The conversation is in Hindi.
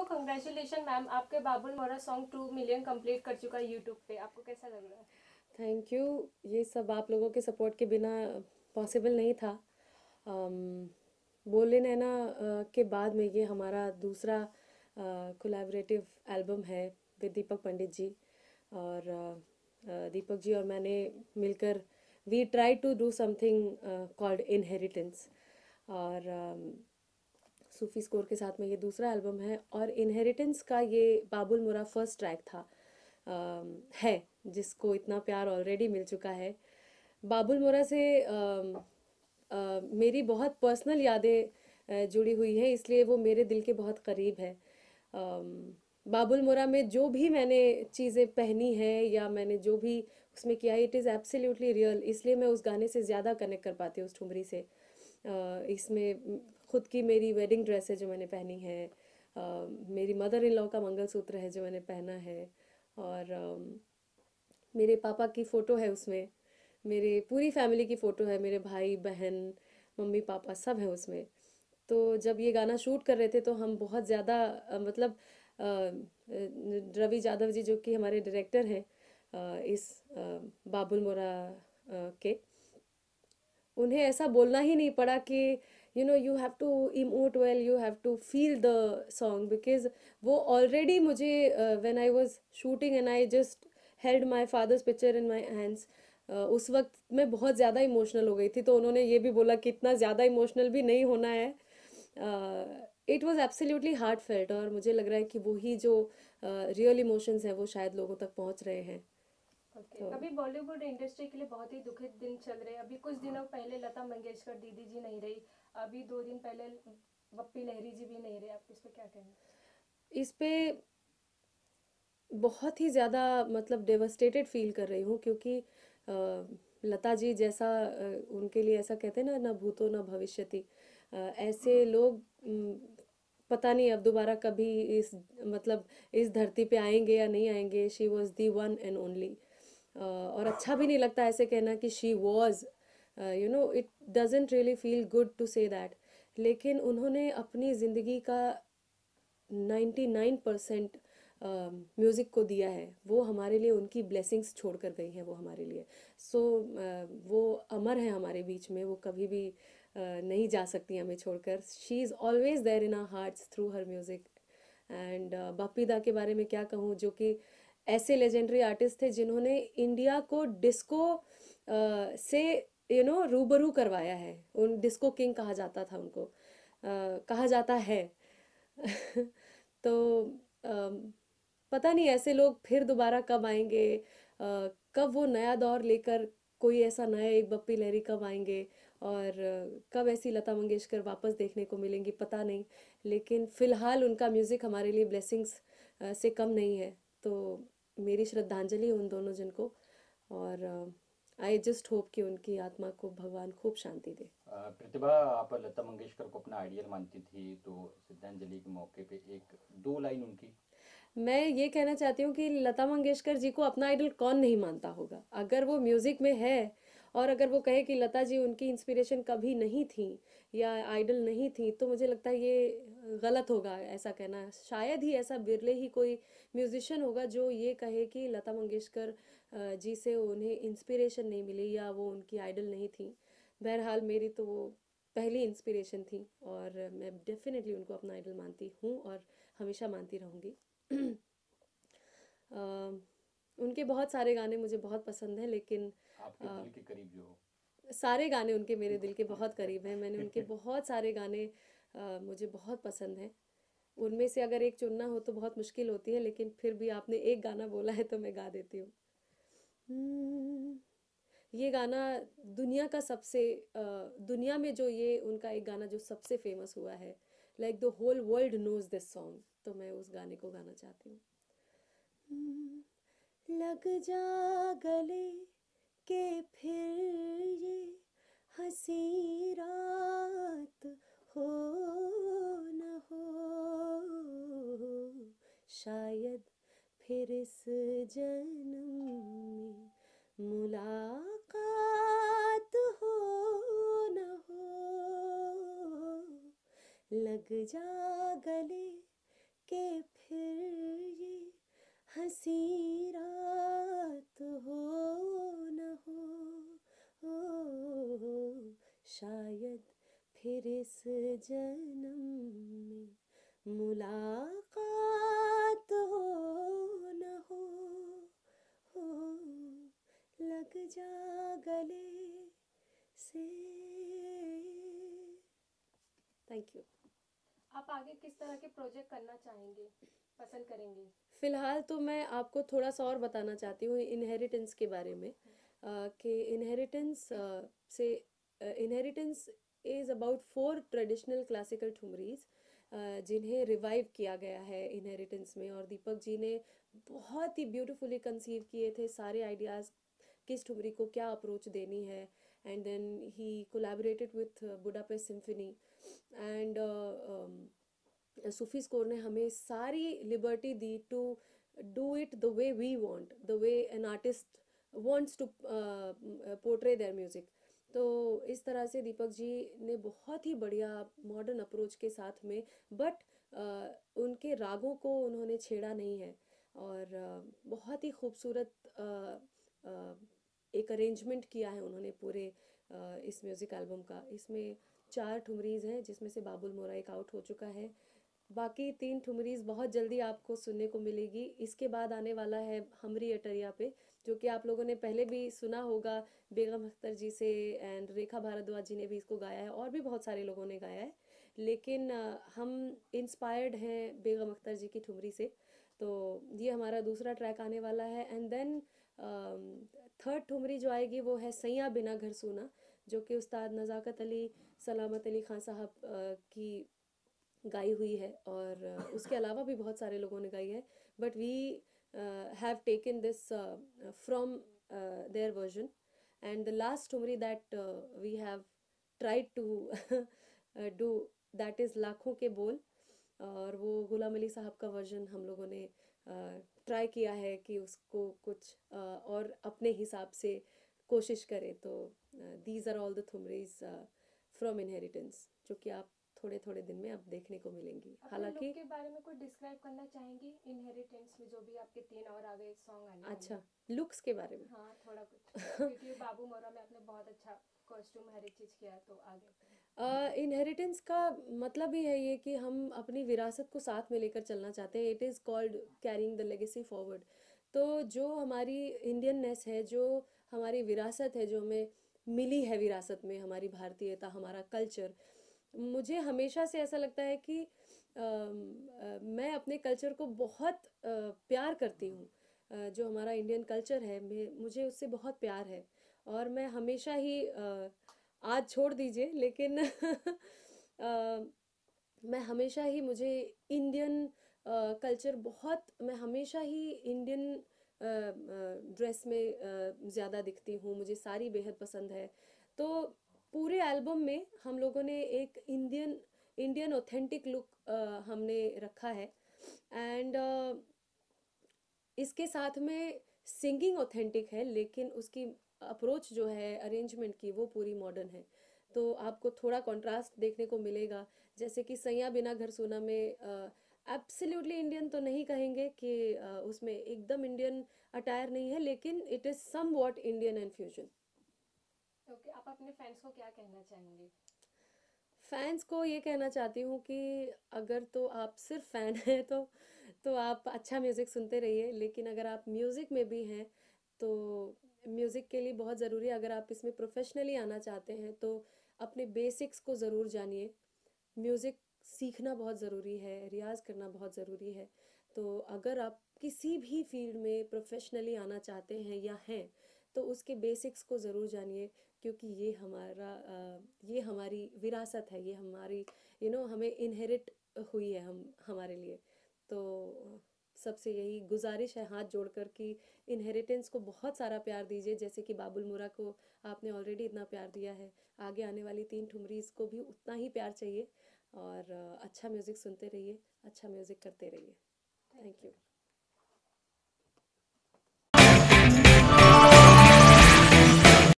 को कंग्रेचुलेशन मैम आपके बाबुल मोरा सॉन्ग टू मिलियन कंप्लीट कर चुका है यूट्यूब पे आपको कैसा लग रहा है थैंक यू ये सब आप लोगों के सपोर्ट के बिना पॉसिबल नहीं था um, बोले नैना के बाद में ये हमारा दूसरा कोलैबोरेटिव uh, एल्बम है विद दीपक पंडित जी और uh, दीपक जी और मैंने मिलकर we try to do something called inheritance और सूफी स्कोर के साथ में ये दूसरा एल्बम है और इनहेरिटेंस का ये बाबुल मुरा फर्स्ट ट्रैक था आ, है जिसको इतना प्यार ऑलरेडी मिल चुका है बाबुल मोरा से आ, आ, मेरी बहुत पर्सनल यादें जुड़ी हुई हैं इसलिए वो मेरे दिल के बहुत करीब है आ, बाबुल मोरा में जो भी मैंने चीज़ें पहनी हैं या मैंने जो भी उसमें किया है इट इज़ एब्सोल्युटली रियल इसलिए मैं उस गाने से ज़्यादा कनेक्ट कर पाती हूँ उस ठुमरी से इसमें खुद की मेरी वेडिंग ड्रेस है जो मैंने पहनी है uh, मेरी मदर इन लॉ का मंगलसूत्र है जो मैंने पहना है और uh, मेरे पापा की फ़ोटो है उसमें मेरे पूरी फैमिली की फ़ोटो है मेरे भाई बहन मम्मी पापा सब हैं उसमें तो जब ये गाना शूट कर रहे थे तो हम बहुत ज़्यादा मतलब रवि यादव जी जो कि हमारे डायरेक्टर हैं इस बाबुल मोरा के उन्हें ऐसा बोलना ही नहीं पड़ा कि you know you have to emote well you have to feel the song because वो ऑलरेडी मुझे when I was shooting and I just held my father's picture in my hands उस वक्त मैं बहुत ज़्यादा इमोशनल हो गई थी तो उन्होंने ये भी बोला कि इतना ज़्यादा इमोशनल भी नहीं होना है it was absolutely heartfelt और मुझे लग रहा है कि वही जो रियल uh, इमोशंस हैं वो शायद लोगों तक पहुंच रहे हैं Okay. So, तो अभी बॉलीवुड इंडस्ट्री के लिए बहुत ही दुखित दिन चल रहे हैं अभी कुछ दिनों पहले लता मंगेशकर दीदी जी नहीं रही अभी दो दिन पहले बप्पी लहरी जी भी नहीं रहे आप इस पर क्या कहेंगे इस पर बहुत ही ज़्यादा मतलब डेवस्टेटेड फील कर रही हूँ क्योंकि लता जी जैसा उनके लिए ऐसा कहते हैं ना ना भूतो ना भविष्य ऐसे हाँ। लोग पता नहीं अब दोबारा कभी इस मतलब इस धरती पे आएंगे या नहीं आएंगे she was the one and only और अच्छा भी नहीं लगता ऐसे कहना कि she was you know it doesn't really feel good to say that लेकिन उन्होंने अपनी ज़िंदगी का नाइन्टी नाइन परसेंट म्यूज़िक को दिया है वो हमारे लिए उनकी ब्लेसिंग्स छोड़ कर गई हैं वो हमारे लिए सो so, uh, वो अमर है हमारे बीच में वो कभी भी uh, नहीं जा सकती हमें छोड़कर she is always there in our hearts through her music and Bappi da के बारे में क्या कहूँ जो कि ऐसे लेजेंडरी आर्टिस्ट थे जिन्होंने इंडिया को डिस्को uh, से यू नो रूबरू करवाया है उन डिस्को किंग कहा जाता था उनको कहा जाता है तो पता नहीं ऐसे लोग फिर दोबारा कब आएंगे कब वो नया दौर लेकर कोई ऐसा नया एक बप्पी लहरी कब आएंगे और कब ऐसी लता मंगेशकर वापस देखने को मिलेंगी पता नहीं लेकिन फ़िलहाल उनका म्यूज़िक हमारे लिए ब्लेसिंग्स से कम नहीं है तो मेरी श्रद्धांजलि उन दोनों जिनको और और आई जस्ट होप कि उनकी आत्मा को भगवान खूब शांति दे प्रतिभा आप लता मंगेशकर को अपना आइडियल मानती थी तो श्रद्धांजलि के मौके पे एक दो लाइन उनकी मैं ये कहना चाहती हूँ कि लता मंगेशकर जी को अपना आइडल कौन नहीं मानता होगा अगर वो म्यूज़िक में है और अगर वो कहे कि लता जी उनकी इंस्पिरेशन कभी नहीं थी या आइडल नहीं थी तो मुझे लगता है ये गलत होगा ऐसा कहना शायद ही ऐसा बिरले ही कोई म्यूजिशियन होगा जो ये कहे कि लता मंगेशकर जिसे उन्हें इंस्पिरेशन नहीं मिली या वो उनकी आइडल नहीं थी बहरहाल मेरी तो वो पहली इंस्पिरेशन थी और मैं डेफिनेटली उनको अपना आइडल मानती हूँ और हमेशा मानती रहूँगी उनके बहुत सारे गाने मुझे बहुत पसंद हैं लेकिन आपके आ, दिल के सारे गाने उनके मेरे दिल के बहुत करीब हैं मैंने उनके बहुत सारे गाने आ, मुझे बहुत पसंद हैं उनमें से अगर एक चुनना हो तो बहुत मुश्किल होती है लेकिन फिर भी आपने एक गाना बोला है तो मैं गा देती हूँ हम्म, ये गाना दुनिया का सबसे दुनिया में जो ये उनका एक गाना जो सबसे फेमस हुआ है like the whole world knows this song तो मैं उस गाने को गाना चाहती हूँ हम्म, लग जा गले के फिर ये हसी रात हो न हो शायद फिर इस जन मुलाकात हो न हो लग जा गले के फिर ये हंसी रात हो न हो ओ, शायद फिर इस जन्म में मुला थैंक यू आप आगे किस तरह के प्रोजेक्ट करना चाहेंगे पसंद करेंगे फिलहाल तो मैं आपको थोड़ा सा और बताना चाहती हूँ इनहेरिटेंस के बारे में कि इनहेरिटेंस से inheritance is about four traditional classical thumris जिन्हें रिवाइव किया गया है इनहेरिटेंस में और दीपक जी ने बहुत ही ब्यूटीफुली कंसीव किए थे सारे आइडियाज़ किस ठुमरी को क्या अप्रोच देनी है and then he collaborated with Budapest Symphony and uh, um, sufi score ne hame sari liberty di to do it the way we want the way an artist wants to uh, portray their music तो इस तरह से दीपक जी ने बहुत ही बढ़िया मॉडर्न अप्रोच के साथ में बट uh, उनके रागों को उन्होंने छेड़ा नहीं है और uh, बहुत ही खूबसूरत एक अरेंजमेंट किया है उन्होंने पूरे इस म्यूज़िक एल्बम का इसमें चार ठुमरीज़ हैं जिसमें से बाबुल मोरा एक आउट हो चुका है बाकी तीन ठुमरीज़ बहुत जल्दी आपको सुनने को मिलेगी इसके बाद आने वाला है हमरी अटरिया पे जो कि आप लोगों ने पहले भी सुना होगा बेगम अख्तर जी से एंड रेखा भारद्वाज जी ने भी इसको गाया है और भी बहुत सारे लोगों ने गाया है लेकिन हम इंस्पायर्ड हैं बेगम अख्तर जी की ठुमरी से तो ये हमारा दूसरा ट्रैक आने वाला है एंड देन थर्ड ठुमरी जो आएगी वो है सैया बिना घर सोना जो कि उस्ताद नज़ाकत अली सलामत अली खान साहब की गाई हुई है और उसके अलावा भी बहुत सारे लोगों ने गाई है but we have taken this from their version and the last thumri that we have tried to do that is लाखों के बोल और वो गुलाम अली साहब का वर्जन हम लोगों ने ट्राई किया है कि उसको कुछ और अपने हिसाब से कोशिश करें तो these are all the thumris from inheritance जो कि आप थोड़े थोड़े दिन में आप देखने को मिलेंगी हालांकि के बारे में कुछ डिस्क्राइब करना चाहेंगी इनहेरिटेंस में जो भी आपके तीन और आगे सॉन्ग आने अच्छा लुक्स के बारे में हाँ थोड़ा कुछ क्योंकि बाबू मोरा में आपने बहुत अच्छा कॉस्ट्यूम हर एक चीज किया तो आगे इनहेरिटेंस uh, का मतलब ही है ये कि हम अपनी विरासत को साथ में लेकर चलना चाहते हैं it is called carrying the legacy forward तो जो हमारी इंडियननेस है जो हमारी विरासत है जो हमें मिली है विरासत में हमारी भारतीयता हमारा कल्चर मुझे हमेशा से ऐसा लगता है कि uh, uh, मैं अपने कल्चर को बहुत uh, प्यार करती हूँ जो हमारा इंडियन कल्चर है मुझे उससे बहुत प्यार है और मैं हमेशा ही uh, आज छोड़ दीजिए लेकिन आ, मैं हमेशा ही मुझे इंडियन कल्चर बहुत मैं हमेशा ही इंडियन ड्रेस में ज़्यादा दिखती हूँ मुझे सारी बेहद पसंद है तो पूरे एल्बम में हम लोगों ने एक इंडियन इंडियन ऑथेंटिक लुक हमने रखा है एंड uh, इसके साथ में सिंगिंग ऑथेंटिक है लेकिन उसकी अप्रोच जो है अरेंजमेंट की वो पूरी मॉडर्न है तो आपको थोड़ा कंट्रास्ट देखने को मिलेगा जैसे कि सैया बिना घर सोना में एब्सोल्युटली इंडियन तो नहीं कहेंगे कि uh, उसमें एकदम इंडियन अटायर नहीं है लेकिन it is somewhat Indian and fusion okay आप अपने फैंस को क्या कहना चाहेंगे फैंस को ये कहना चाहती हूँ कि अगर तो आप सिर्फ फ़ैन हैं तो तो आप अच्छा म्यूज़िक सुनते रहिए लेकिन अगर आप म्यूज़िक में भी हैं तो म्यूज़िक के लिए बहुत ज़रूरी है अगर आप इसमें प्रोफेशनली आना चाहते हैं तो अपने बेसिक्स को ज़रूर जानिए म्यूज़िक सीखना बहुत ज़रूरी है रियाज़ करना बहुत ज़रूरी है तो अगर आप किसी भी फील्ड में प्रोफेशनली आना चाहते हैं या हैं तो उसके बेसिक्स को ज़रूर जानिए क्योंकि ये हमारा ये हमारी विरासत है ये हमारी यू you नो know, हमें इनहेरिट हुई है हम हमारे लिए तो सबसे यही गुजारिश है हाथ जोड़कर कि इनहेरिटेंस को बहुत सारा प्यार दीजिए जैसे कि बाबुल मोरा को आपने ऑलरेडी इतना प्यार दिया है आगे आने वाली तीन ठुमरीज को भी उतना ही प्यार चाहिए और अच्छा म्यूज़िक सुनते रहिए अच्छा म्यूज़िक करते रहिए थैंक यू